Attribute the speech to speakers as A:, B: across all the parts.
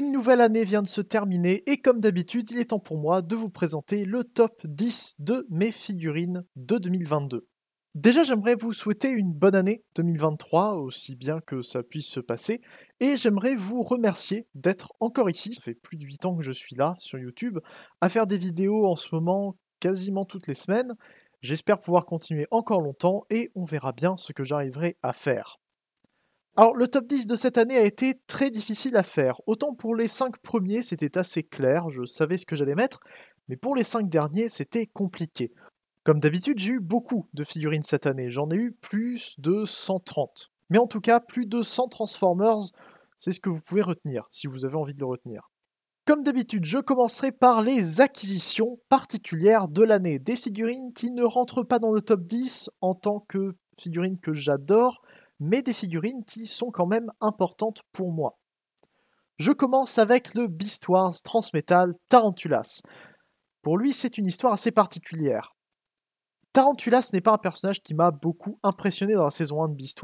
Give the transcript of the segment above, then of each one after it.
A: Une nouvelle année vient de se terminer et comme d'habitude, il est temps pour moi de vous présenter le top 10 de mes figurines de 2022. Déjà, j'aimerais vous souhaiter une bonne année 2023, aussi bien que ça puisse se passer, et j'aimerais vous remercier d'être encore ici. Ça fait plus de 8 ans que je suis là sur YouTube, à faire des vidéos en ce moment quasiment toutes les semaines. J'espère pouvoir continuer encore longtemps et on verra bien ce que j'arriverai à faire. Alors, le top 10 de cette année a été très difficile à faire. Autant pour les 5 premiers, c'était assez clair, je savais ce que j'allais mettre, mais pour les 5 derniers, c'était compliqué. Comme d'habitude, j'ai eu beaucoup de figurines cette année, j'en ai eu plus de 130. Mais en tout cas, plus de 100 Transformers, c'est ce que vous pouvez retenir, si vous avez envie de le retenir. Comme d'habitude, je commencerai par les acquisitions particulières de l'année. Des figurines qui ne rentrent pas dans le top 10 en tant que figurines que j'adore, mais des figurines qui sont quand même importantes pour moi. Je commence avec le Beast Wars Transmetal Tarantulas. Pour lui, c'est une histoire assez particulière. Tarantulas n'est pas un personnage qui m'a beaucoup impressionné dans la saison 1 de Beast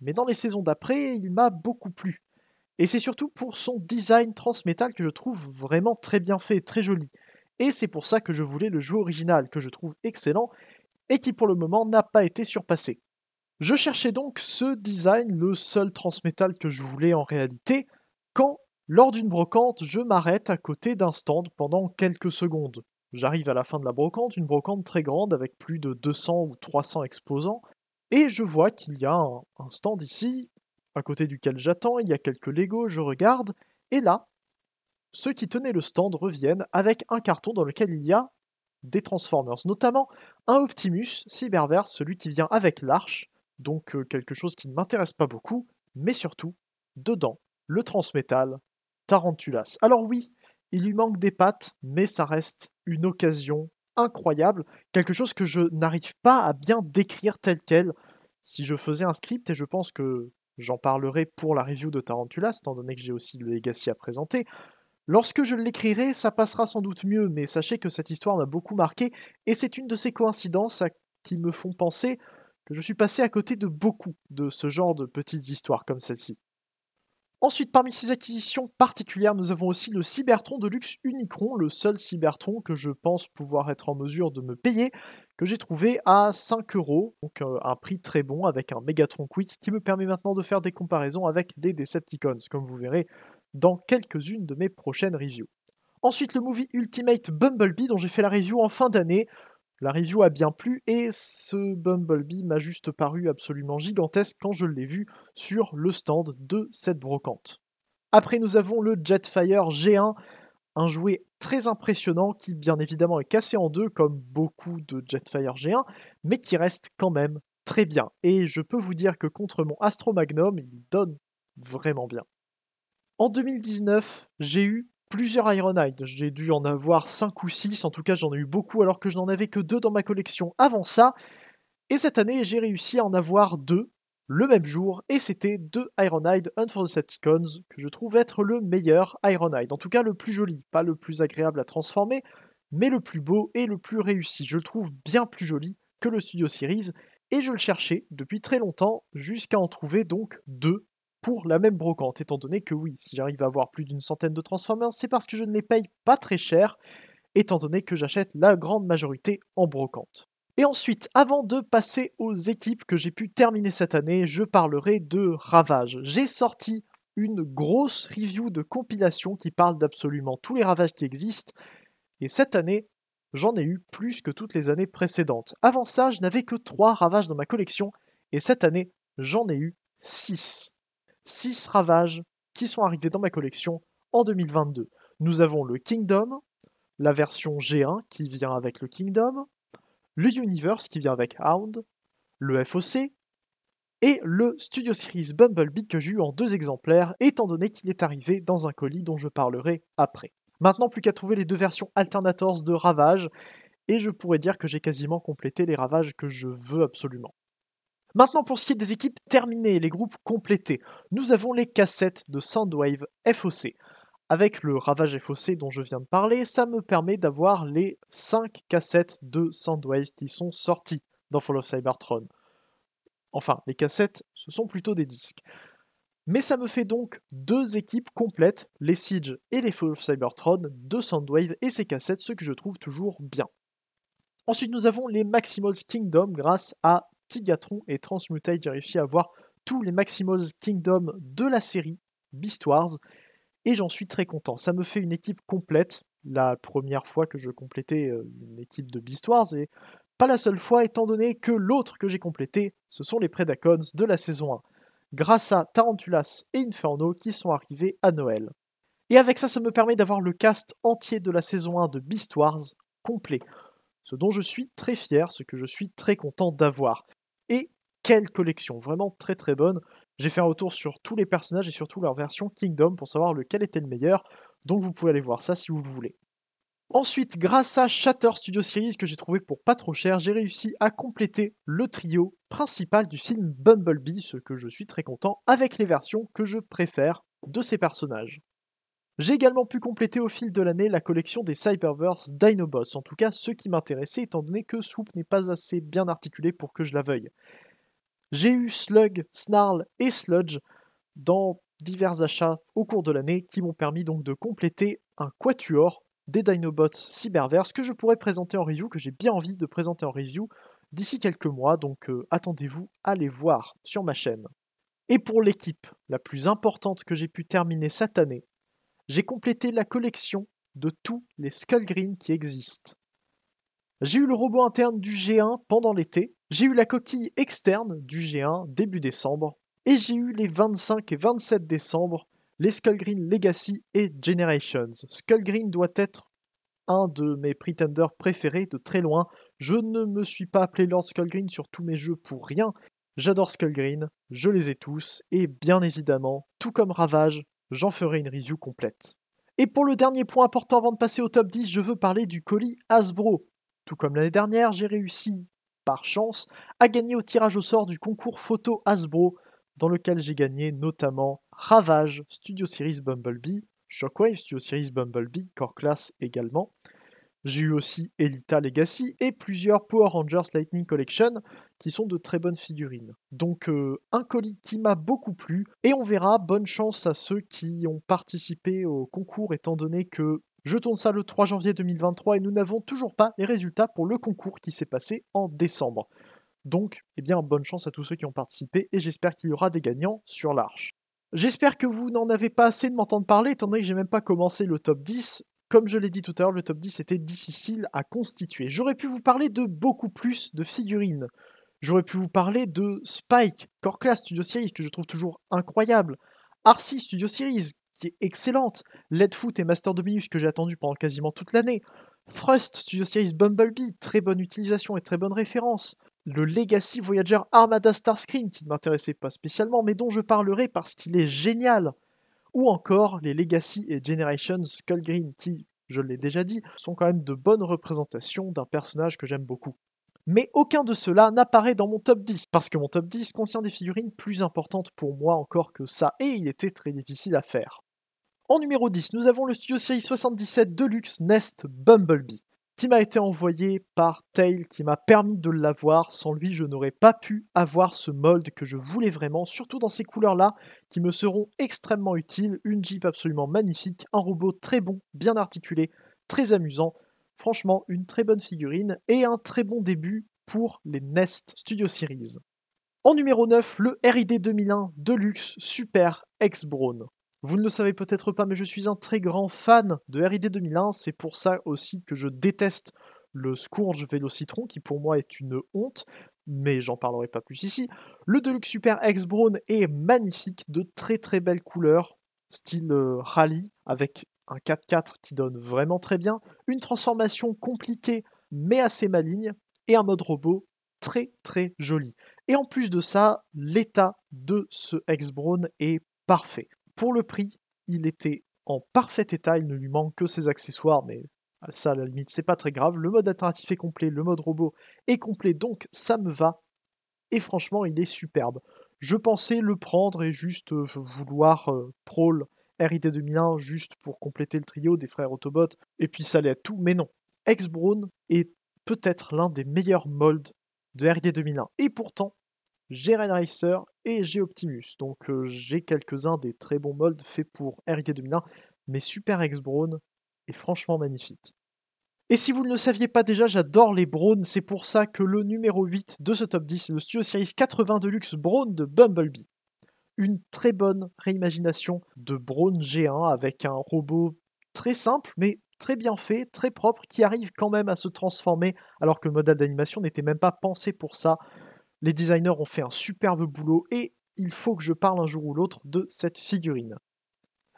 A: mais dans les saisons d'après, il m'a beaucoup plu. Et c'est surtout pour son design Transmetal que je trouve vraiment très bien fait, très joli. Et c'est pour ça que je voulais le jeu original, que je trouve excellent, et qui pour le moment n'a pas été surpassé. Je cherchais donc ce design, le seul transmétal que je voulais en réalité, quand, lors d'une brocante, je m'arrête à côté d'un stand pendant quelques secondes. J'arrive à la fin de la brocante, une brocante très grande avec plus de 200 ou 300 exposants, et je vois qu'il y a un, stand ici, à côté duquel j'attends, il y a quelques Lego, je regarde, et là, ceux qui tenaient le stand reviennent avec un carton dans lequel il y a des Transformers, notamment un Optimus Cyberverse, celui qui vient avec l'arche, donc euh, quelque chose qui ne m'intéresse pas beaucoup, mais surtout, dedans, le transmétal, Tarantulas. Alors oui, il lui manque des pattes, mais ça reste une occasion incroyable, quelque chose que je n'arrive pas à bien décrire tel quel. Si je faisais un script, et je pense que j'en parlerai pour la review de Tarantulas, étant donné que j'ai aussi le Legacy à présenter, Lorsque je l'écrirai, ça passera sans doute mieux, mais sachez que cette histoire m'a beaucoup marqué, et c'est une de ces coïncidences qui me font penser que je suis passé à côté de beaucoup de ce genre de petites histoires comme celle-ci. Ensuite, parmi ces acquisitions particulières, nous avons aussi le Cybertron de luxe Unicron, le seul Cybertron que je pense pouvoir être en mesure de me payer, que j'ai trouvé à 5 euros, donc euh, un prix très bon avec un Megatron Quick qui me permet maintenant de faire des comparaisons avec les Decepticons, comme vous verrez dans quelques-unes de mes prochaines reviews. Ensuite, le movie Ultimate Bumblebee dont j'ai fait la review en fin d'année, la review a bien plu et ce Bumblebee m'a juste paru absolument gigantesque quand je l'ai vu sur le stand de cette brocante. Après nous avons le Jetfire G1, un jouet très impressionnant qui bien évidemment est cassé en deux comme beaucoup de Jetfire G1, mais qui reste quand même très bien. Et je peux vous dire que contre mon Astro Magnum, il donne vraiment bien. En 2019, j'ai eu plusieurs Ironhide. J'ai dû en avoir 5 ou 6, en tout cas j'en ai eu beaucoup alors que je n'en avais que 2 dans ma collection avant ça. Et cette année, j'ai réussi à en avoir 2 le même jour, et c'était 2 Ironhide Hunt for the Septicons, que je trouve être le meilleur Ironhide. En tout cas le plus joli, pas le plus agréable à transformer, mais le plus beau et le plus réussi. Je le trouve bien plus joli que le Studio Series, et je le cherchais depuis très longtemps jusqu'à en trouver donc deux pour la même brocante, étant donné que oui, si j'arrive à avoir plus d'une centaine de Transformers, c'est parce que je ne les paye pas très cher, étant donné que j'achète la grande majorité en brocante. Et ensuite, avant de passer aux équipes que j'ai pu terminer cette année, je parlerai de Ravage. J'ai sorti une grosse review de compilation qui parle d'absolument tous les ravages qui existent, et cette année, j'en ai eu plus que toutes les années précédentes. Avant ça, je n'avais que 3 ravages dans ma collection, et cette année, j'en ai eu 6. 6 ravages qui sont arrivés dans ma collection en 2022. Nous avons le Kingdom, la version G1 qui vient avec le Kingdom, le Universe qui vient avec Hound, le FOC et le Studio Series Bumblebee que j'ai eu en deux exemplaires, étant donné qu'il est arrivé dans un colis dont je parlerai après. Maintenant, plus qu'à trouver les deux versions Alternators de Ravage, et je pourrais dire que j'ai quasiment complété les Ravages que je veux absolument. Maintenant, pour ce qui est des équipes terminées les groupes complétés, nous avons les cassettes de Soundwave FOC. Avec le ravage FOC dont je viens de parler, ça me permet d'avoir les 5 cassettes de Soundwave qui sont sorties dans Fall of Cybertron. Enfin, les cassettes, ce sont plutôt des disques. Mais ça me fait donc deux équipes complètes, les Siege et les Fall of Cybertron, de Soundwave et ses cassettes, ce que je trouve toujours bien. Ensuite, nous avons les Maximal's Kingdom grâce à Tigatron et Transmutate. J'ai réussi à avoir tous les Maximals Kingdom de la série Beast Wars et j'en suis très content. Ça me fait une équipe complète. La première fois que je complétais euh, une équipe de Beast Wars et pas la seule fois étant donné que l'autre que j'ai complété, ce sont les Predacons de la saison 1. Grâce à Tarantulas et Inferno qui sont arrivés à Noël. Et avec ça, ça me permet d'avoir le cast entier de la saison 1 de Beast Wars complet. Ce dont je suis très fier, ce que je suis très content d'avoir quelle collection, vraiment très très bonne. J'ai fait un retour sur tous les personnages et surtout leur version Kingdom pour savoir lequel était le meilleur, donc vous pouvez aller voir ça si vous voulez. Ensuite, grâce à Shatter Studio Series que j'ai trouvé pour pas trop cher, j'ai réussi à compléter le trio principal du film Bumblebee, ce que je suis très content, avec les versions que je préfère de ces personnages. J'ai également pu compléter au fil de l'année la collection des Cyberverse Dinobots, en tout cas ce qui m'intéressait étant donné que Swoop n'est pas assez bien articulé pour que je la veuille. J'ai eu Slug, Snarl et Sludge dans divers achats au cours de l'année qui m'ont permis donc de compléter un quatuor des Dinobots Cyberverse que je pourrais présenter en review, que j'ai bien envie de présenter en review d'ici quelques mois, donc euh, attendez-vous à les voir sur ma chaîne. Et pour l'équipe la plus importante que j'ai pu terminer cette année, j'ai complété la collection de tous les Skull qui existent. J'ai eu le robot interne du G1 pendant l'été, j'ai eu la coquille externe du G1 début décembre, et j'ai eu les 25 et 27 décembre les Skull Green Legacy et Generations. Skull Green doit être un de mes pretenders préférés de très loin. Je ne me suis pas appelé Lord Skullgreen Green sur tous mes jeux pour rien. J'adore Skull Green, je les ai tous, et bien évidemment, tout comme Ravage, j'en ferai une review complète. Et pour le dernier point important avant de passer au top 10, je veux parler du colis Hasbro. Tout comme l'année dernière, j'ai réussi par chance, a gagné au tirage au sort du concours photo Hasbro, dans lequel j'ai gagné notamment Ravage, Studio Series Bumblebee, Shockwave, Studio Series Bumblebee, Core Class également. J'ai eu aussi Elita Legacy et plusieurs Power Rangers Lightning Collection qui sont de très bonnes figurines. Donc euh, un colis qui m'a beaucoup plu et on verra bonne chance à ceux qui ont participé au concours étant donné que je tourne ça le 3 janvier 2023 et nous n'avons toujours pas les résultats pour le concours qui s'est passé en décembre. Donc, eh bien, bonne chance à tous ceux qui ont participé et j'espère qu'il y aura des gagnants sur l'arche. J'espère que vous n'en avez pas assez de m'entendre parler étant donné que j'ai même pas commencé le top 10. Comme je l'ai dit tout à l'heure, le top 10 était difficile à constituer. J'aurais pu vous parler de beaucoup plus de figurines. J'aurais pu vous parler de Spike, Core Class Studio Series, que je trouve toujours incroyable. Arcy Studio Series, qui est excellente, Leadfoot et Master Dominus que j'ai attendu pendant quasiment toute l'année, Thrust, Studio Series Bumblebee, très bonne utilisation et très bonne référence, le Legacy Voyager Armada Starscreen qui ne m'intéressait pas spécialement mais dont je parlerai parce qu'il est génial, ou encore les Legacy et Generations Green qui, je l'ai déjà dit, sont quand même de bonnes représentations d'un personnage que j'aime beaucoup. Mais aucun de ceux-là n'apparaît dans mon top 10, parce que mon top 10 contient des figurines plus importantes pour moi encore que ça, et il était très difficile à faire. En numéro 10, nous avons le studio Series 77 Deluxe Nest Bumblebee, qui m'a été envoyé par Tail, qui m'a permis de l'avoir. Sans lui, je n'aurais pas pu avoir ce mold que je voulais vraiment, surtout dans ces couleurs-là, qui me seront extrêmement utiles. Une Jeep absolument magnifique, un robot très bon, bien articulé, très amusant. Franchement, une très bonne figurine et un très bon début pour les Nest Studio Series. En numéro 9, le RID 2001 Deluxe Super X-Brawn. Vous ne le savez peut-être pas, mais je suis un très grand fan de RID 2001. C'est pour ça aussi que je déteste le Scourge Vélocitron, qui pour moi est une honte, mais j'en parlerai pas plus ici. Le Deluxe Super X-Brown est magnifique, de très très belles couleurs, style euh, rallye, avec un 4x4 qui donne vraiment très bien, une transformation compliquée mais assez maligne, et un mode robot très très joli. Et en plus de ça, l'état de ce X-Brown est parfait pour le prix, il était en parfait état, il ne lui manque que ses accessoires, mais euh, ça à la limite c'est pas très grave. Le mode alternatif est complet, le mode robot est complet, donc ça me va. Et franchement, il est superbe. Je pensais le prendre et juste euh, vouloir Prol rid 2001 juste pour compléter le trio des frères Autobots, et puis ça allait à tout, mais non. Ex-Brown est peut-être l'un des meilleurs molds de RID 2001, et pourtant, j'ai Racer et j'ai Optimus. Donc euh, j'ai quelques-uns des très bons molds faits pour RIT 2001, mais Super X Brawn est franchement magnifique. Et si vous ne le saviez pas déjà, j'adore les Brawn, c'est pour ça que le numéro 8 de ce top 10 est le Studio Series 80 Deluxe Brawn de Bumblebee. Une très bonne réimagination de Brawn G1 avec un robot très simple mais très bien fait, très propre, qui arrive quand même à se transformer alors que le modèle d'animation n'était même pas pensé pour ça. Les designers ont fait un superbe boulot et il faut que je parle un jour ou l'autre de cette figurine.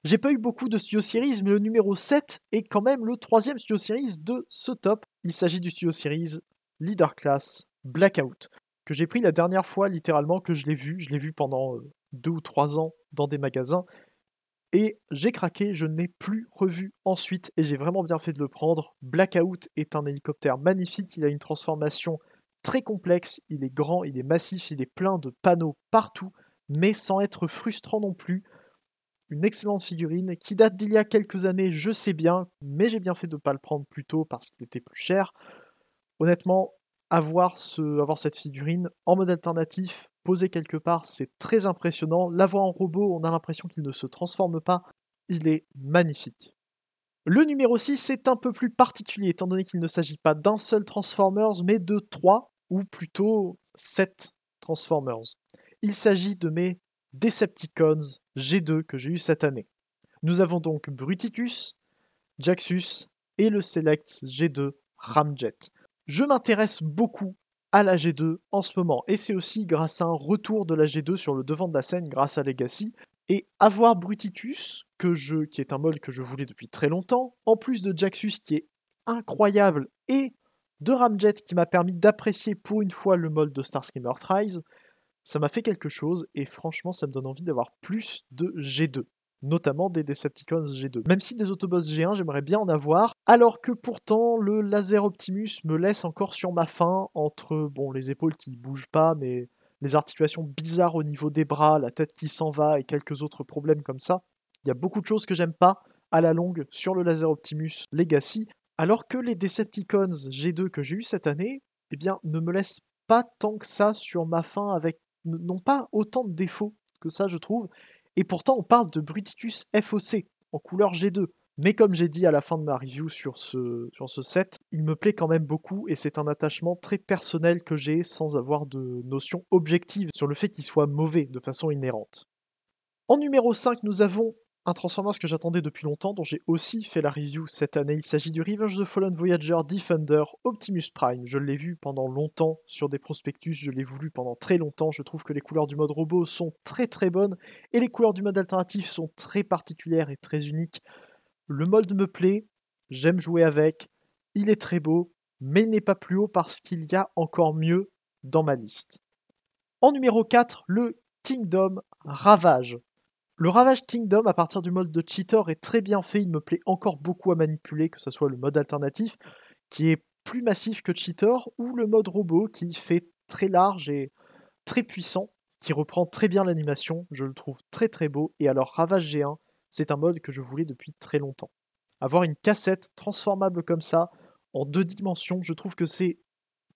A: J'ai pas eu beaucoup de Studio Series, mais le numéro 7 est quand même le troisième Studio Series de ce top. Il s'agit du Studio Series Leader Class Blackout, que j'ai pris la dernière fois littéralement que je l'ai vu. Je l'ai vu pendant euh, deux ou trois ans dans des magasins. Et j'ai craqué, je ne l'ai plus revu ensuite, et j'ai vraiment bien fait de le prendre. Blackout est un hélicoptère magnifique, il a une transformation très complexe, il est grand, il est massif, il est plein de panneaux partout, mais sans être frustrant non plus. Une excellente figurine qui date d'il y a quelques années, je sais bien, mais j'ai bien fait de ne pas le prendre plus tôt parce qu'il était plus cher. Honnêtement, avoir, ce, avoir cette figurine en mode alternatif, posée quelque part, c'est très impressionnant. L'avoir en robot, on a l'impression qu'il ne se transforme pas. Il est magnifique. Le numéro 6 est un peu plus particulier, étant donné qu'il ne s'agit pas d'un seul Transformers, mais de trois, ou plutôt 7 Transformers. Il s'agit de mes Decepticons G2 que j'ai eu cette année. Nous avons donc Bruticus, Jaxus et le Select G2 Ramjet. Je m'intéresse beaucoup à la G2 en ce moment et c'est aussi grâce à un retour de la G2 sur le devant de la scène grâce à Legacy et avoir Bruticus que je qui est un mode que je voulais depuis très longtemps en plus de Jaxus qui est incroyable et de Ramjet qui m'a permis d'apprécier pour une fois le mode de Starscream Earthrise, ça m'a fait quelque chose et franchement ça me donne envie d'avoir plus de G2, notamment des Decepticons G2. Même si des Autobots G1 j'aimerais bien en avoir, alors que pourtant le laser Optimus me laisse encore sur ma faim entre bon les épaules qui bougent pas mais les articulations bizarres au niveau des bras, la tête qui s'en va et quelques autres problèmes comme ça. Il y a beaucoup de choses que j'aime pas à la longue sur le laser Optimus Legacy, alors que les Decepticons G2 que j'ai eu cette année, eh bien, ne me laissent pas tant que ça sur ma fin avec n'ont pas autant de défauts que ça, je trouve. Et pourtant, on parle de Bruticus FOC en couleur G2. Mais comme j'ai dit à la fin de ma review sur ce, sur ce set, il me plaît quand même beaucoup et c'est un attachement très personnel que j'ai sans avoir de notion objective sur le fait qu'il soit mauvais de façon inhérente. En numéro 5, nous avons un Transformers que j'attendais depuis longtemps, dont j'ai aussi fait la review cette année. Il s'agit du Revenge of the Fallen Voyager Defender Optimus Prime. Je l'ai vu pendant longtemps sur des prospectus, je l'ai voulu pendant très longtemps. Je trouve que les couleurs du mode robot sont très très bonnes et les couleurs du mode alternatif sont très particulières et très uniques. Le mode me plaît, j'aime jouer avec, il est très beau, mais il n'est pas plus haut parce qu'il y a encore mieux dans ma liste. En numéro 4, le Kingdom Ravage le Ravage Kingdom à partir du mode de cheater est très bien fait, il me plaît encore beaucoup à manipuler, que ce soit le mode alternatif qui est plus massif que cheater ou le mode robot qui fait très large et très puissant, qui reprend très bien l'animation, je le trouve très très beau et alors Ravage G1, c'est un mode que je voulais depuis très longtemps. Avoir une cassette transformable comme ça en deux dimensions, je trouve que c'est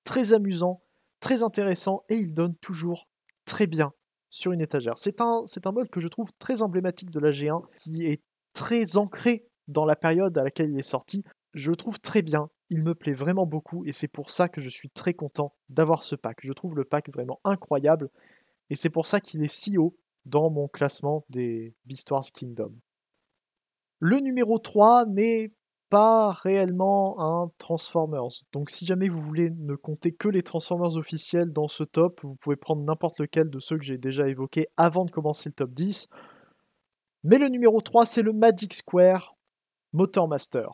A: très amusant, très intéressant et il donne toujours très bien sur une étagère. C'est un, c'est un mode que je trouve très emblématique de la G1, qui est très ancré dans la période à laquelle il est sorti. Je le trouve très bien, il me plaît vraiment beaucoup, et c'est pour ça que je suis très content d'avoir ce pack. Je trouve le pack vraiment incroyable, et c'est pour ça qu'il est si haut dans mon classement des Beast Wars Kingdom. Le numéro 3 n'est pas réellement un Transformers. Donc si jamais vous voulez ne compter que les Transformers officiels dans ce top, vous pouvez prendre n'importe lequel de ceux que j'ai déjà évoqués avant de commencer le top 10. Mais le numéro 3, c'est le Magic Square Motor Master.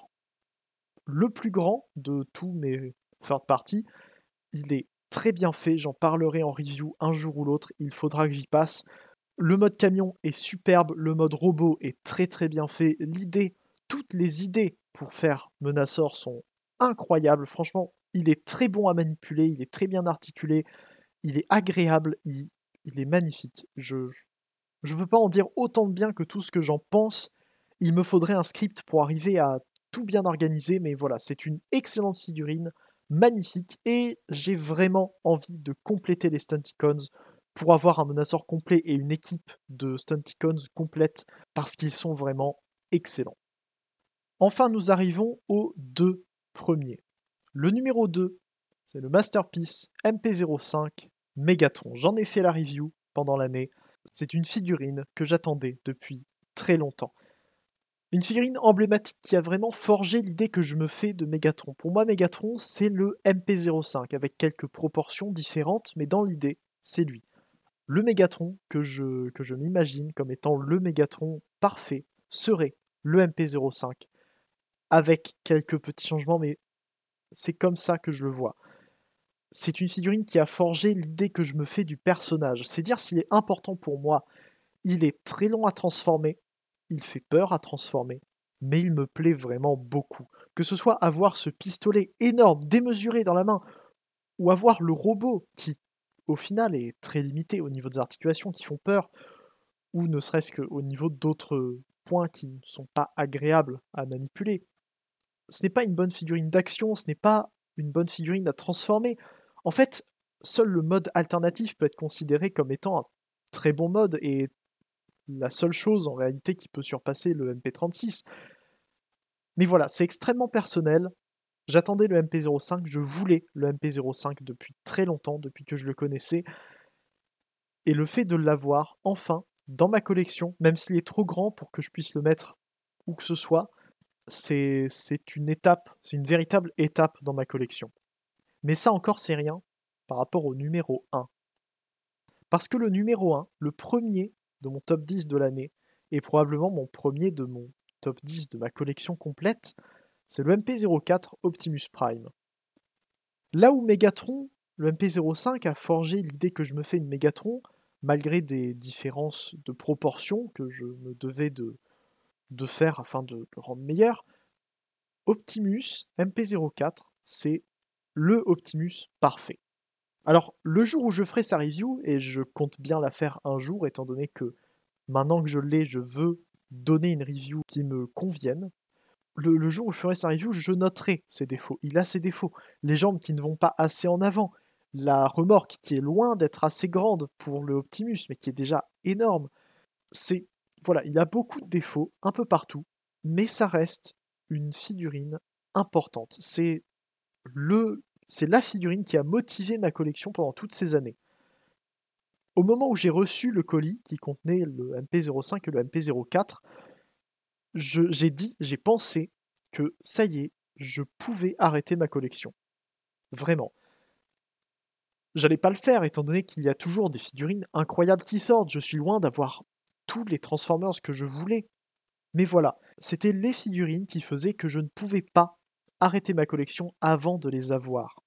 A: Le plus grand de tous mes third parties. Il est très bien fait, j'en parlerai en review un jour ou l'autre, il faudra que j'y passe. Le mode camion est superbe, le mode robot est très très bien fait, l'idée toutes les idées pour faire Menaçor sont incroyables. Franchement, il est très bon à manipuler, il est très bien articulé, il est agréable, il, est magnifique. Je ne peux pas en dire autant de bien que tout ce que j'en pense. Il me faudrait un script pour arriver à tout bien organiser, mais voilà, c'est une excellente figurine, magnifique, et j'ai vraiment envie de compléter les Stunticons pour avoir un menaceur complet et une équipe de Stunticons complète, parce qu'ils sont vraiment excellents. Enfin, nous arrivons aux deux premiers. Le numéro 2, c'est le Masterpiece MP05 Megatron. J'en ai fait la review pendant l'année. C'est une figurine que j'attendais depuis très longtemps. Une figurine emblématique qui a vraiment forgé l'idée que je me fais de Megatron. Pour moi, Megatron, c'est le MP05, avec quelques proportions différentes, mais dans l'idée, c'est lui. Le Megatron que je, que je m'imagine comme étant le Megatron parfait serait le MP05 avec quelques petits changements, mais c'est comme ça que je le vois. C'est une figurine qui a forgé l'idée que je me fais du personnage. C'est dire s'il est important pour moi. Il est très long à transformer, il fait peur à transformer, mais il me plaît vraiment beaucoup. Que ce soit avoir ce pistolet énorme, démesuré dans la main, ou avoir le robot qui, au final, est très limité au niveau des articulations qui font peur, ou ne serait-ce qu'au niveau d'autres points qui ne sont pas agréables à manipuler ce n'est pas une bonne figurine d'action, ce n'est pas une bonne figurine à transformer. En fait, seul le mode alternatif peut être considéré comme étant un très bon mode et la seule chose en réalité qui peut surpasser le MP36. Mais voilà, c'est extrêmement personnel. J'attendais le MP05, je voulais le MP05 depuis très longtemps, depuis que je le connaissais. Et le fait de l'avoir enfin dans ma collection, même s'il est trop grand pour que je puisse le mettre où que ce soit, c'est une étape, c'est une véritable étape dans ma collection. Mais ça encore, c'est rien par rapport au numéro 1. Parce que le numéro 1, le premier de mon top 10 de l'année, et probablement mon premier de mon top 10 de ma collection complète, c'est le MP04 Optimus Prime. Là où Megatron, le MP05 a forgé l'idée que je me fais une Megatron, malgré des différences de proportion que je me devais de, de faire afin de le rendre meilleur. Optimus MP04, c'est le Optimus parfait. Alors, le jour où je ferai sa review, et je compte bien la faire un jour, étant donné que maintenant que je l'ai, je veux donner une review qui me convienne, le, jour où je ferai sa review, je noterai ses défauts. Il a ses défauts. Les jambes qui ne vont pas assez en avant, la remorque qui est loin d'être assez grande pour le Optimus, mais qui est déjà énorme. C'est voilà, il a beaucoup de défauts un peu partout, mais ça reste une figurine importante. C'est le, c'est la figurine qui a motivé ma collection pendant toutes ces années. Au moment où j'ai reçu le colis qui contenait le MP05 et le MP04, j'ai dit, j'ai pensé que ça y est, je pouvais arrêter ma collection. Vraiment. J'allais pas le faire étant donné qu'il y a toujours des figurines incroyables qui sortent. Je suis loin d'avoir tous les Transformers que je voulais. Mais voilà, c'était les figurines qui faisaient que je ne pouvais pas arrêter ma collection avant de les avoir.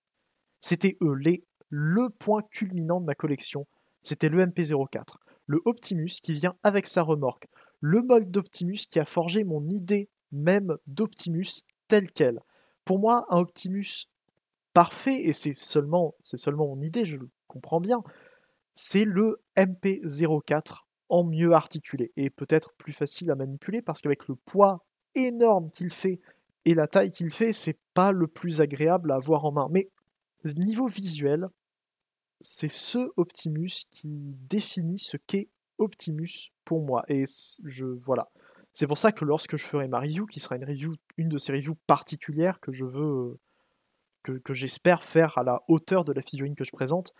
A: C'était eux, les, le point culminant de ma collection, c'était le MP04, le Optimus qui vient avec sa remorque, le mode d'Optimus qui a forgé mon idée même d'Optimus tel quel. Pour moi, un Optimus parfait, et c'est seulement, c'est seulement mon idée, je le comprends bien, c'est le MP04 mieux articulé et peut-être plus facile à manipuler parce qu'avec le poids énorme qu'il fait et la taille qu'il fait, c'est pas le plus agréable à avoir en main. Mais niveau visuel, c'est ce Optimus qui définit ce qu'est Optimus pour moi. Et je voilà. C'est pour ça que lorsque je ferai ma review, qui sera une review, une de ces reviews particulières que je veux, euh, que, que j'espère faire à la hauteur de la figurine que je présente,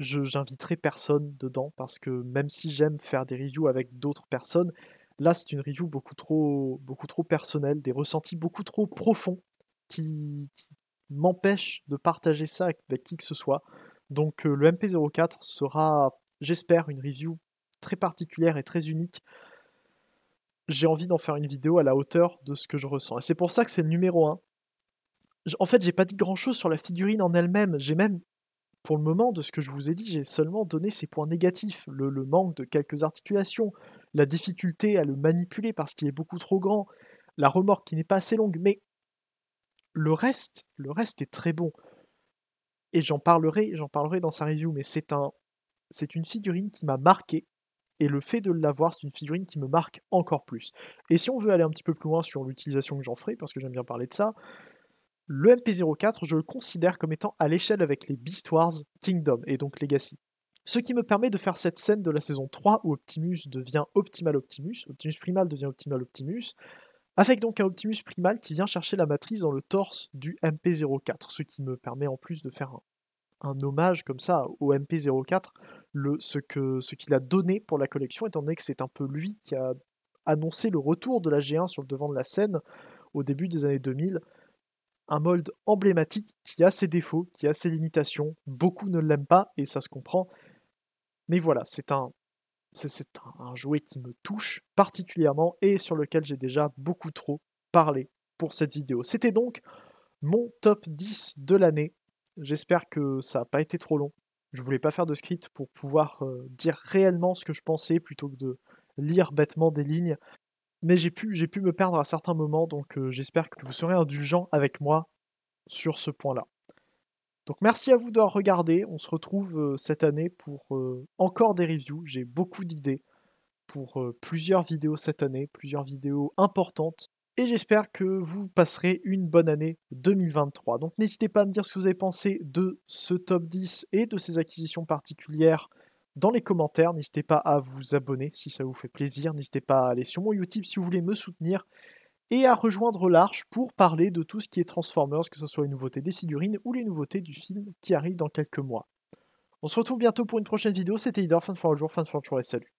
A: j'inviterai personne dedans parce que même si j'aime faire des reviews avec d'autres personnes, là c'est une review beaucoup trop beaucoup trop personnelle, des ressentis beaucoup trop profonds qui, m'empêchent de partager ça avec, qui que ce soit. Donc euh, le MP04 sera, j'espère, une review très particulière et très unique. J'ai envie d'en faire une vidéo à la hauteur de ce que je ressens. Et c'est pour ça que c'est le numéro 1. En fait, j'ai pas dit grand chose sur la figurine en elle-même. J'ai même pour le moment, de ce que je vous ai dit, j'ai seulement donné ses points négatifs, le, manque de quelques articulations, la difficulté à le manipuler parce qu'il est beaucoup trop grand, la remorque qui n'est pas assez longue, mais le reste, le reste est très bon. Et j'en parlerai, j'en parlerai dans sa review, mais c'est un, c'est une figurine qui m'a marqué, et le fait de l'avoir, c'est une figurine qui me marque encore plus. Et si on veut aller un petit peu plus loin sur l'utilisation que j'en ferai, parce que j'aime bien parler de ça, le MP04, je le considère comme étant à l'échelle avec les Beast Wars, Kingdom et donc Legacy. Ce qui me permet de faire cette scène de la saison 3 où Optimus devient Optimal Optimus, Optimus Primal devient Optimal Optimus, avec donc un Optimus Primal qui vient chercher la matrice dans le torse du MP04, ce qui me permet en plus de faire un, hommage comme ça au MP04, ce qu'il ce a donné pour la collection, étant donné que c'est un peu lui qui a annoncé le retour de la G1 sur le devant de la scène au début des années 2000, un mold emblématique qui a ses défauts, qui a ses limitations. Beaucoup ne l'aiment pas et ça se comprend. Mais voilà, c'est un, c'est un, jouet qui me touche particulièrement et sur lequel j'ai déjà beaucoup trop parlé pour cette vidéo. C'était donc mon top 10 de l'année. J'espère que ça n'a pas été trop long. Je voulais pas faire de script pour pouvoir euh, dire réellement ce que je pensais plutôt que de lire bêtement des lignes mais j'ai pu, pu me perdre à certains moments, donc j'espère que vous serez indulgent avec moi sur ce point-là. Donc merci à vous d'avoir regarder, on se retrouve cette année pour encore des reviews, j'ai beaucoup d'idées pour plusieurs vidéos cette année, plusieurs vidéos importantes, et j'espère que vous passerez une bonne année 2023. Donc n'hésitez pas à me dire ce que vous avez pensé de ce top 10 et de ces acquisitions particulières dans les commentaires. N'hésitez pas à vous abonner si ça vous fait plaisir. N'hésitez pas à aller sur mon YouTube si vous voulez me soutenir et à rejoindre l'Arche pour parler de tout ce qui est Transformers, que ce soit les nouveautés des figurines ou les nouveautés du film qui arrive dans quelques mois. On se retrouve bientôt pour une prochaine vidéo. C'était Idor, fin de fin jour, fin de fin jour et salut.